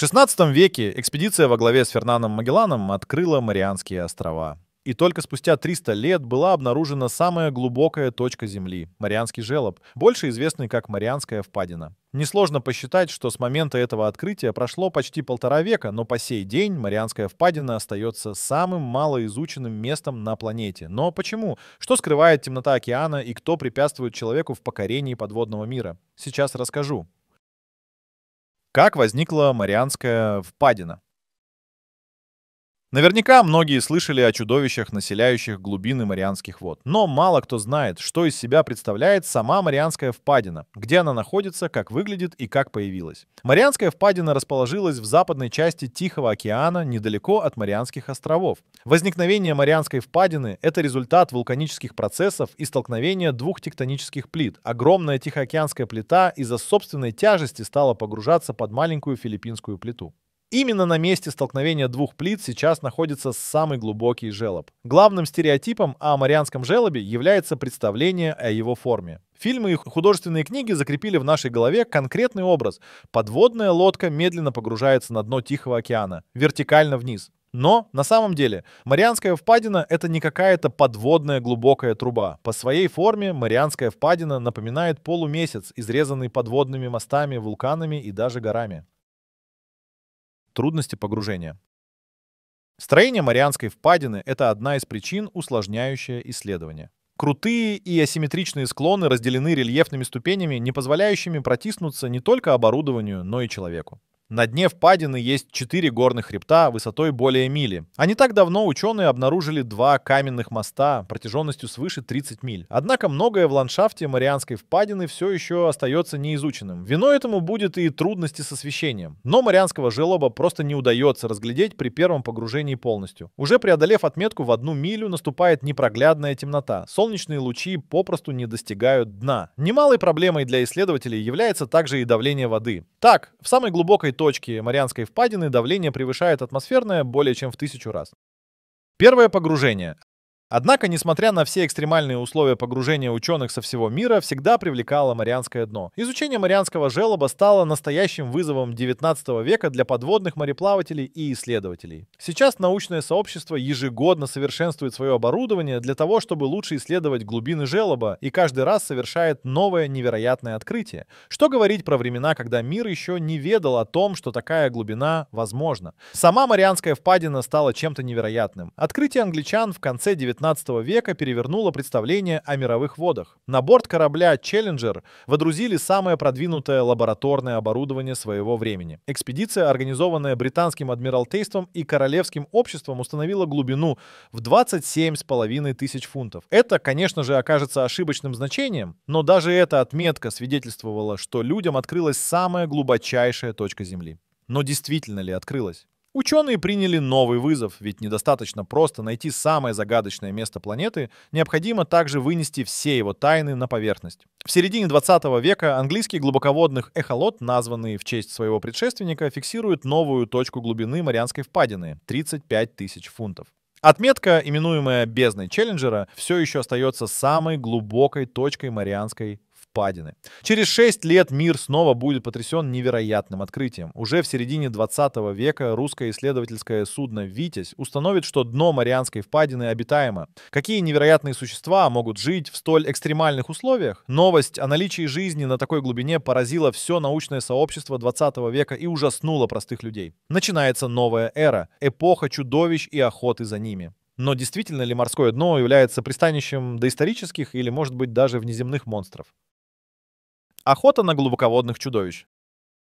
В XVI веке экспедиция во главе с Фернаном Магелланом открыла Марианские острова. И только спустя 300 лет была обнаружена самая глубокая точка Земли – Марианский желоб, больше известный как Марианская впадина. Несложно посчитать, что с момента этого открытия прошло почти полтора века, но по сей день Марианская впадина остается самым малоизученным местом на планете. Но почему? Что скрывает темнота океана и кто препятствует человеку в покорении подводного мира? Сейчас расскажу. Как возникла Марианская впадина? Наверняка многие слышали о чудовищах, населяющих глубины Марианских вод, но мало кто знает, что из себя представляет сама Марианская впадина, где она находится, как выглядит и как появилась. Марианская впадина расположилась в западной части Тихого океана, недалеко от Марианских островов. Возникновение Марианской впадины – это результат вулканических процессов и столкновения двух тектонических плит. Огромная Тихоокеанская плита из-за собственной тяжести стала погружаться под маленькую филиппинскую плиту. Именно на месте столкновения двух плит сейчас находится самый глубокий желоб. Главным стереотипом о Марианском желобе является представление о его форме. Фильмы и художественные книги закрепили в нашей голове конкретный образ. Подводная лодка медленно погружается на дно Тихого океана, вертикально вниз. Но на самом деле Марианская впадина это не какая-то подводная глубокая труба. По своей форме Марианская впадина напоминает полумесяц, изрезанный подводными мостами, вулканами и даже горами. Трудности погружения. Строение Марианской впадины – это одна из причин, усложняющая исследование. Крутые и асимметричные склоны разделены рельефными ступенями, не позволяющими протиснуться не только оборудованию, но и человеку. На дне впадины есть четыре горных хребта высотой более мили. А не так давно ученые обнаружили два каменных моста протяженностью свыше 30 миль. Однако многое в ландшафте Марианской впадины все еще остается неизученным. Виной этому будет и трудности с освещением. Но Марианского желоба просто не удается разглядеть при первом погружении полностью. Уже преодолев отметку в одну милю, наступает непроглядная темнота. Солнечные лучи попросту не достигают дна. Немалой проблемой для исследователей является также и давление воды. Так, в самой глубокой точки Марианской впадины давление превышает атмосферное более чем в тысячу раз. Первое погружение. Однако, несмотря на все экстремальные условия погружения ученых со всего мира, всегда привлекало Марианское дно. Изучение Марианского желоба стало настоящим вызовом 19 века для подводных мореплавателей и исследователей. Сейчас научное сообщество ежегодно совершенствует свое оборудование для того, чтобы лучше исследовать глубины желоба и каждый раз совершает новое невероятное открытие. Что говорить про времена, когда мир еще не ведал о том, что такая глубина возможна. Сама Марианская впадина стала чем-то невероятным. Открытие англичан в конце 19 19 века перевернуло представление о мировых водах. На борт корабля «Челленджер» водрузили самое продвинутое лабораторное оборудование своего времени. Экспедиция, организованная британским адмиралтейством и королевским обществом, установила глубину в с половиной тысяч фунтов. Это, конечно же, окажется ошибочным значением, но даже эта отметка свидетельствовала, что людям открылась самая глубочайшая точка Земли. Но действительно ли открылась? Ученые приняли новый вызов, ведь недостаточно просто найти самое загадочное место планеты, необходимо также вынести все его тайны на поверхность. В середине 20 века английский глубоководных эхолот, названный в честь своего предшественника, фиксирует новую точку глубины Марианской впадины — 35 тысяч фунтов. Отметка, именуемая бездной Челленджера, все еще остается самой глубокой точкой Марианской впадины. Через 6 лет мир снова будет потрясен невероятным открытием. Уже в середине 20 века русское исследовательское судно «Витязь» установит, что дно Марианской впадины обитаемо. Какие невероятные существа могут жить в столь экстремальных условиях? Новость о наличии жизни на такой глубине поразила все научное сообщество 20 века и ужаснула простых людей. Начинается новая эра, эпоха чудовищ и охоты за ними. Но действительно ли морское дно является пристанищем доисторических или, может быть, даже внеземных монстров? Охота на глубоководных чудовищ.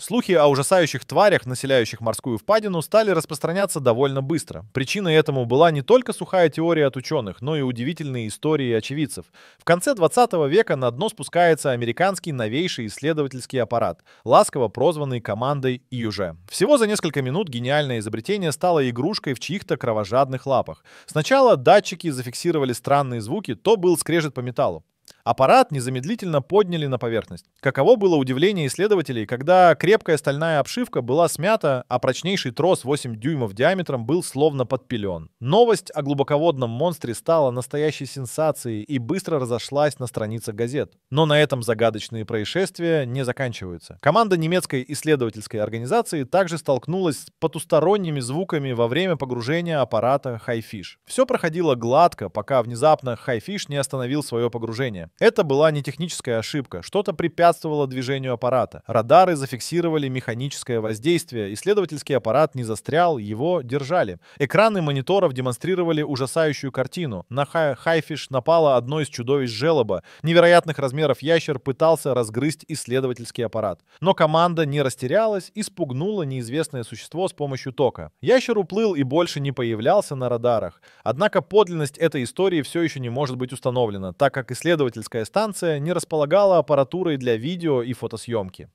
Слухи о ужасающих тварях, населяющих морскую впадину, стали распространяться довольно быстро. Причиной этому была не только сухая теория от ученых, но и удивительные истории очевидцев. В конце 20 века на дно спускается американский новейший исследовательский аппарат, ласково прозванный командой Юже. Всего за несколько минут гениальное изобретение стало игрушкой в чьих-то кровожадных лапах. Сначала датчики зафиксировали странные звуки, то был скрежет по металлу аппарат незамедлительно подняли на поверхность. Каково было удивление исследователей, когда крепкая стальная обшивка была смята, а прочнейший трос 8 дюймов диаметром был словно подпилен. Новость о глубоководном монстре стала настоящей сенсацией и быстро разошлась на страницах газет. Но на этом загадочные происшествия не заканчиваются. Команда немецкой исследовательской организации также столкнулась с потусторонними звуками во время погружения аппарата Хайфиш. Все проходило гладко, пока внезапно Хайфиш не остановил свое погружение. Это была не техническая ошибка, что-то препятствовало движению аппарата. Радары зафиксировали механическое воздействие, исследовательский аппарат не застрял, его держали. Экраны мониторов демонстрировали ужасающую картину. На хай Хайфиш напало одно из чудовищ желоба. Невероятных размеров ящер пытался разгрызть исследовательский аппарат. Но команда не растерялась и спугнула неизвестное существо с помощью тока. Ящер уплыл и больше не появлялся на радарах. Однако подлинность этой истории все еще не может быть установлена, так как исследователь Курганская станция не располагала аппаратурой для видео и фотосъемки.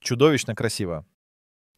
Чудовищно красиво.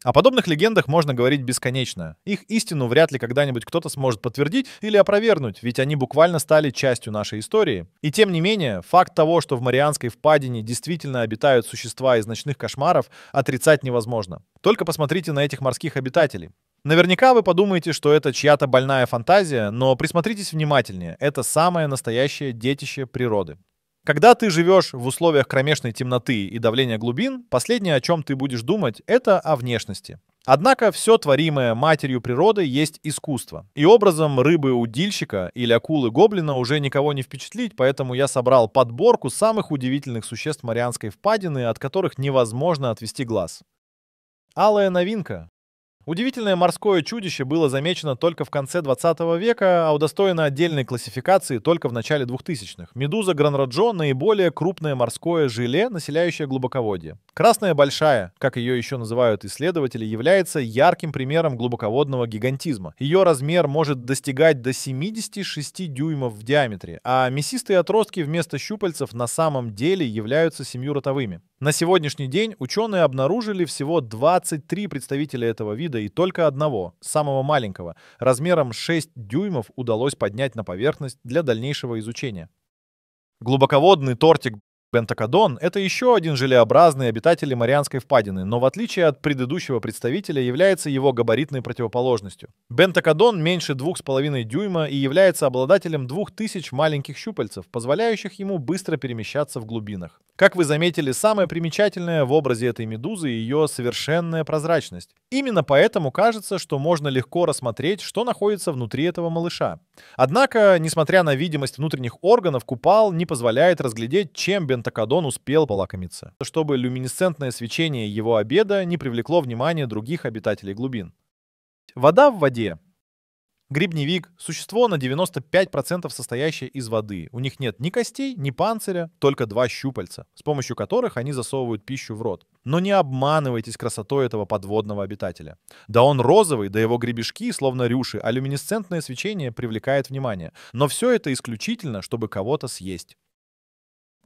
О подобных легендах можно говорить бесконечно. Их истину вряд ли когда-нибудь кто-то сможет подтвердить или опровергнуть, ведь они буквально стали частью нашей истории. И тем не менее, факт того, что в Марианской впадине действительно обитают существа из ночных кошмаров, отрицать невозможно. Только посмотрите на этих морских обитателей. Наверняка вы подумаете, что это чья-то больная фантазия, но присмотритесь внимательнее. Это самое настоящее детище природы. Когда ты живешь в условиях кромешной темноты и давления глубин, последнее, о чем ты будешь думать, это о внешности. Однако все творимое матерью природы есть искусство. И образом рыбы-удильщика или акулы-гоблина уже никого не впечатлить, поэтому я собрал подборку самых удивительных существ Марианской впадины, от которых невозможно отвести глаз. Алая новинка. Удивительное морское чудище было замечено только в конце 20 века, а удостоено отдельной классификации только в начале 2000-х. Медуза Гранраджо — наиболее крупное морское желе, населяющее глубоководье. Красная большая, как ее еще называют исследователи, является ярким примером глубоководного гигантизма. Ее размер может достигать до 76 дюймов в диаметре, а мясистые отростки вместо щупальцев на самом деле являются семью ротовыми. На сегодняшний день ученые обнаружили всего 23 представителя этого вида и только одного, самого маленького, размером 6 дюймов удалось поднять на поверхность для дальнейшего изучения. Глубоководный тортик Пентакодон — это еще один желеобразный обитатель Марианской впадины, но в отличие от предыдущего представителя является его габаритной противоположностью. Бентакодон меньше 2,5 дюйма и является обладателем 2000 маленьких щупальцев, позволяющих ему быстро перемещаться в глубинах. Как вы заметили, самое примечательное в образе этой медузы ее совершенная прозрачность. Именно поэтому кажется, что можно легко рассмотреть, что находится внутри этого малыша. Однако, несмотря на видимость внутренних органов, купал не позволяет разглядеть, чем бентакодон успел полакомиться, чтобы люминесцентное свечение его обеда не привлекло внимание других обитателей глубин. Вода в воде Грибневик – существо на 95% состоящее из воды. У них нет ни костей, ни панциря, только два щупальца, с помощью которых они засовывают пищу в рот. Но не обманывайтесь красотой этого подводного обитателя. Да он розовый, да его гребешки, словно рюши, а люминесцентное свечение привлекает внимание. Но все это исключительно, чтобы кого-то съесть.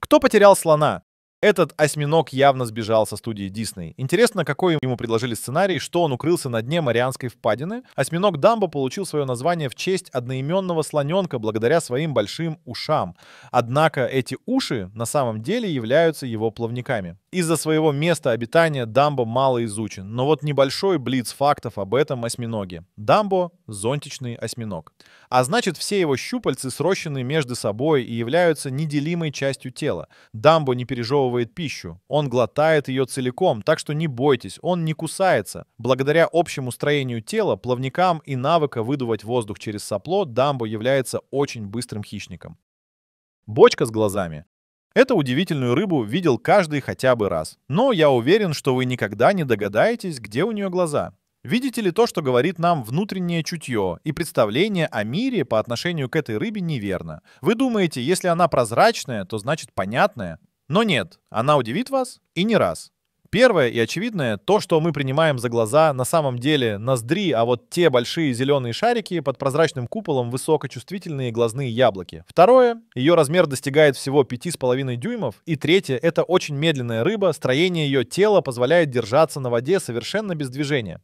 Кто потерял слона? Этот осьминог явно сбежал со студии Дисней. Интересно, какой ему предложили сценарий, что он укрылся на дне Марианской впадины. Осьминог Дамбо получил свое название в честь одноименного слоненка благодаря своим большим ушам. Однако эти уши на самом деле являются его плавниками. Из-за своего места обитания Дамбо мало изучен, но вот небольшой блиц фактов об этом осьминоге. Дамбо — зонтичный осьминог. А значит, все его щупальцы срощены между собой и являются неделимой частью тела. Дамбо не пережевывает пищу, он глотает ее целиком, так что не бойтесь, он не кусается. Благодаря общему строению тела, плавникам и навыка выдувать воздух через сопло, Дамбо является очень быстрым хищником. Бочка с глазами Эту удивительную рыбу видел каждый хотя бы раз. Но я уверен, что вы никогда не догадаетесь, где у нее глаза. Видите ли то, что говорит нам внутреннее чутье, и представление о мире по отношению к этой рыбе неверно. Вы думаете, если она прозрачная, то значит понятная? Но нет, она удивит вас и не раз. Первое и очевидное, то, что мы принимаем за глаза, на самом деле ноздри, а вот те большие зеленые шарики под прозрачным куполом высокочувствительные глазные яблоки. Второе, ее размер достигает всего 5,5 дюймов. И третье, это очень медленная рыба, строение ее тела позволяет держаться на воде совершенно без движения.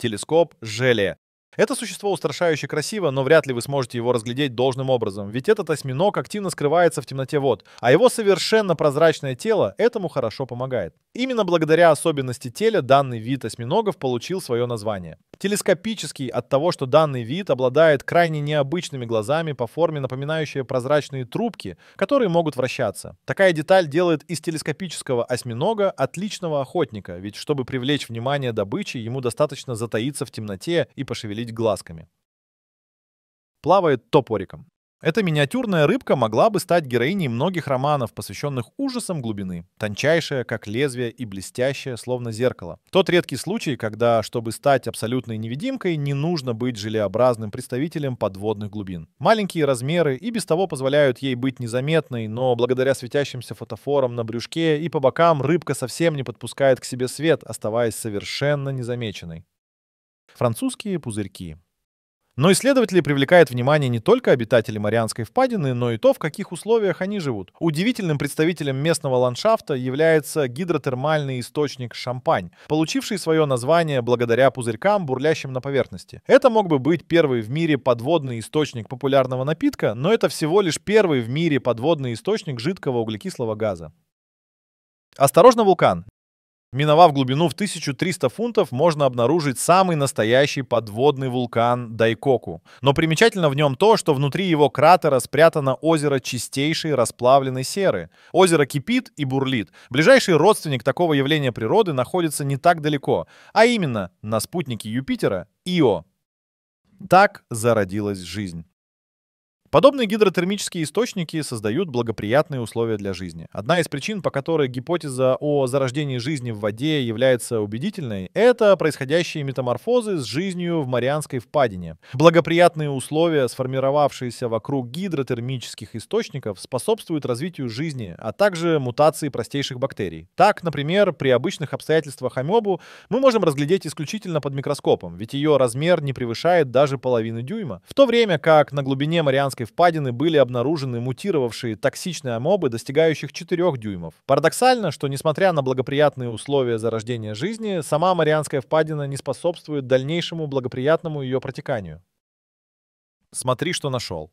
Телескоп Желе. Это существо устрашающе красиво, но вряд ли вы сможете его разглядеть должным образом, ведь этот осьминог активно скрывается в темноте вод, а его совершенно прозрачное тело этому хорошо помогает. Именно благодаря особенности теля данный вид осьминогов получил свое название телескопический от того, что данный вид обладает крайне необычными глазами по форме, напоминающие прозрачные трубки, которые могут вращаться. Такая деталь делает из телескопического осьминога отличного охотника, ведь чтобы привлечь внимание добычи, ему достаточно затаиться в темноте и пошевелить глазками. Плавает топориком. Эта миниатюрная рыбка могла бы стать героиней многих романов, посвященных ужасам глубины. Тончайшая, как лезвие, и блестящая, словно зеркало. Тот редкий случай, когда, чтобы стать абсолютной невидимкой, не нужно быть желеобразным представителем подводных глубин. Маленькие размеры и без того позволяют ей быть незаметной, но благодаря светящимся фотофорам на брюшке и по бокам рыбка совсем не подпускает к себе свет, оставаясь совершенно незамеченной. Французские пузырьки. Но исследователи привлекают внимание не только обитателей Марианской впадины, но и то, в каких условиях они живут. Удивительным представителем местного ландшафта является гидротермальный источник Шампань, получивший свое название благодаря пузырькам, бурлящим на поверхности. Это мог бы быть первый в мире подводный источник популярного напитка, но это всего лишь первый в мире подводный источник жидкого углекислого газа. Осторожно, вулкан! Миновав глубину в 1300 фунтов, можно обнаружить самый настоящий подводный вулкан Дайкоку. Но примечательно в нем то, что внутри его кратера спрятано озеро чистейшей расплавленной серы. Озеро кипит и бурлит. Ближайший родственник такого явления природы находится не так далеко, а именно на спутнике Юпитера Ио. Так зародилась жизнь. Подобные гидротермические источники создают благоприятные условия для жизни. Одна из причин, по которой гипотеза о зарождении жизни в воде является убедительной, это происходящие метаморфозы с жизнью в Марианской впадине. Благоприятные условия, сформировавшиеся вокруг гидротермических источников, способствуют развитию жизни, а также мутации простейших бактерий. Так, например, при обычных обстоятельствах амебу мы можем разглядеть исключительно под микроскопом, ведь ее размер не превышает даже половины дюйма, в то время как на глубине Марианской Марианской впадины были обнаружены мутировавшие токсичные амобы, достигающих 4 дюймов. Парадоксально, что несмотря на благоприятные условия зарождения жизни, сама Марианская впадина не способствует дальнейшему благоприятному ее протеканию. Смотри, что нашел.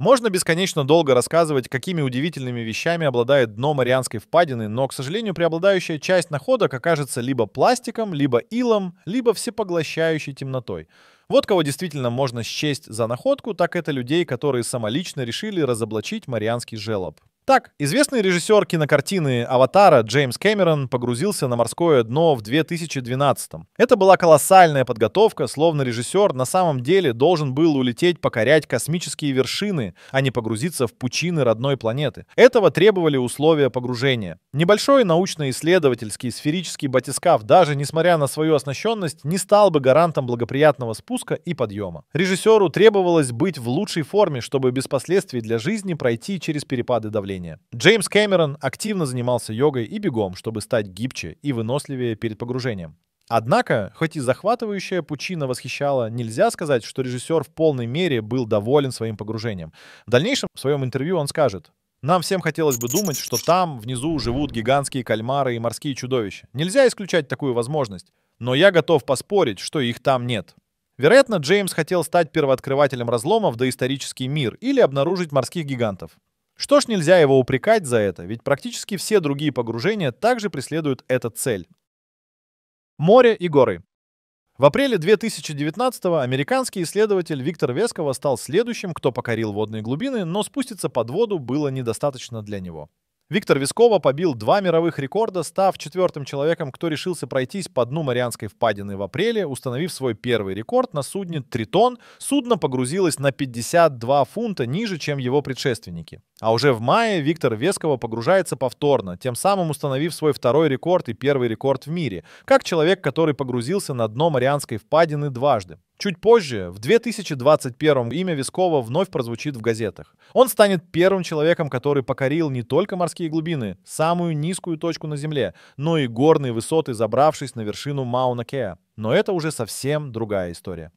Можно бесконечно долго рассказывать, какими удивительными вещами обладает дно Марианской впадины, но, к сожалению, преобладающая часть находок окажется либо пластиком, либо илом, либо всепоглощающей темнотой. Вот кого действительно можно счесть за находку, так это людей, которые самолично решили разоблачить Марианский желоб. Так, известный режиссер кинокартины «Аватара» Джеймс Кэмерон погрузился на морское дно в 2012 -м. Это была колоссальная подготовка, словно режиссер на самом деле должен был улететь покорять космические вершины, а не погрузиться в пучины родной планеты. Этого требовали условия погружения. Небольшой научно-исследовательский сферический батискаф, даже несмотря на свою оснащенность, не стал бы гарантом благоприятного спуска и подъема. Режиссеру требовалось быть в лучшей форме, чтобы без последствий для жизни пройти через перепады давления давления. Джеймс Кэмерон активно занимался йогой и бегом, чтобы стать гибче и выносливее перед погружением. Однако, хоть и захватывающая пучина восхищала, нельзя сказать, что режиссер в полной мере был доволен своим погружением. В дальнейшем в своем интервью он скажет, нам всем хотелось бы думать, что там, внизу, живут гигантские кальмары и морские чудовища. Нельзя исключать такую возможность. Но я готов поспорить, что их там нет. Вероятно, Джеймс хотел стать первооткрывателем разлома в доисторический мир или обнаружить морских гигантов. Что ж, нельзя его упрекать за это, ведь практически все другие погружения также преследуют эту цель. Море и горы. В апреле 2019-го американский исследователь Виктор Вескова стал следующим, кто покорил водные глубины, но спуститься под воду было недостаточно для него. Виктор Вискова побил два мировых рекорда, став четвертым человеком, кто решился пройтись по дну Марианской впадины в апреле, установив свой первый рекорд на судне «Тритон». Судно погрузилось на 52 фунта ниже, чем его предшественники. А уже в мае Виктор Вескова погружается повторно, тем самым установив свой второй рекорд и первый рекорд в мире, как человек, который погрузился на дно Марианской впадины дважды. Чуть позже, в 2021 имя Вискова вновь прозвучит в газетах. Он станет первым человеком, который покорил не только морские глубины, самую низкую точку на Земле, но и горные высоты, забравшись на вершину Мауна-Кеа. Но это уже совсем другая история.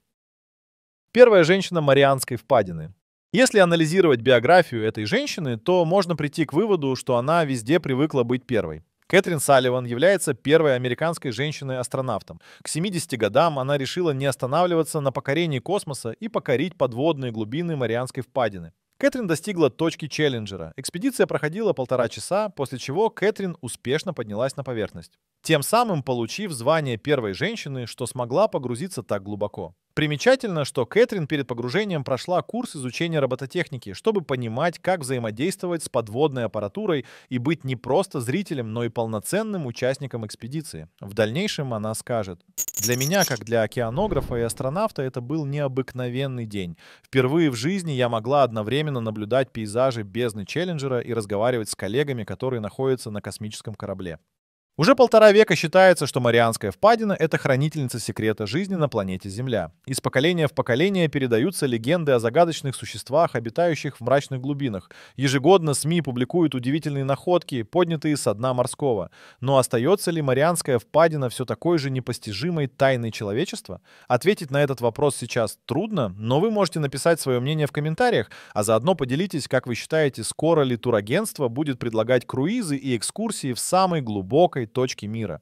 Первая женщина Марианской впадины. Если анализировать биографию этой женщины, то можно прийти к выводу, что она везде привыкла быть первой. Кэтрин Салливан является первой американской женщиной-астронавтом. К 70 годам она решила не останавливаться на покорении космоса и покорить подводные глубины Марианской впадины. Кэтрин достигла точки Челленджера. Экспедиция проходила полтора часа, после чего Кэтрин успешно поднялась на поверхность, тем самым получив звание первой женщины, что смогла погрузиться так глубоко. Примечательно, что Кэтрин перед погружением прошла курс изучения робототехники, чтобы понимать, как взаимодействовать с подводной аппаратурой и быть не просто зрителем, но и полноценным участником экспедиции. В дальнейшем она скажет. Для меня, как для океанографа и астронавта, это был необыкновенный день. Впервые в жизни я могла одновременно наблюдать пейзажи бездны Челленджера и разговаривать с коллегами, которые находятся на космическом корабле. Уже полтора века считается, что Марианская впадина — это хранительница секрета жизни на планете Земля. Из поколения в поколение передаются легенды о загадочных существах, обитающих в мрачных глубинах. Ежегодно СМИ публикуют удивительные находки, поднятые со дна морского. Но остается ли Марианская впадина все такой же непостижимой тайной человечества? Ответить на этот вопрос сейчас трудно, но вы можете написать свое мнение в комментариях, а заодно поделитесь, как вы считаете, скоро ли турагентство будет предлагать круизы и экскурсии в самой глубокой точки мира.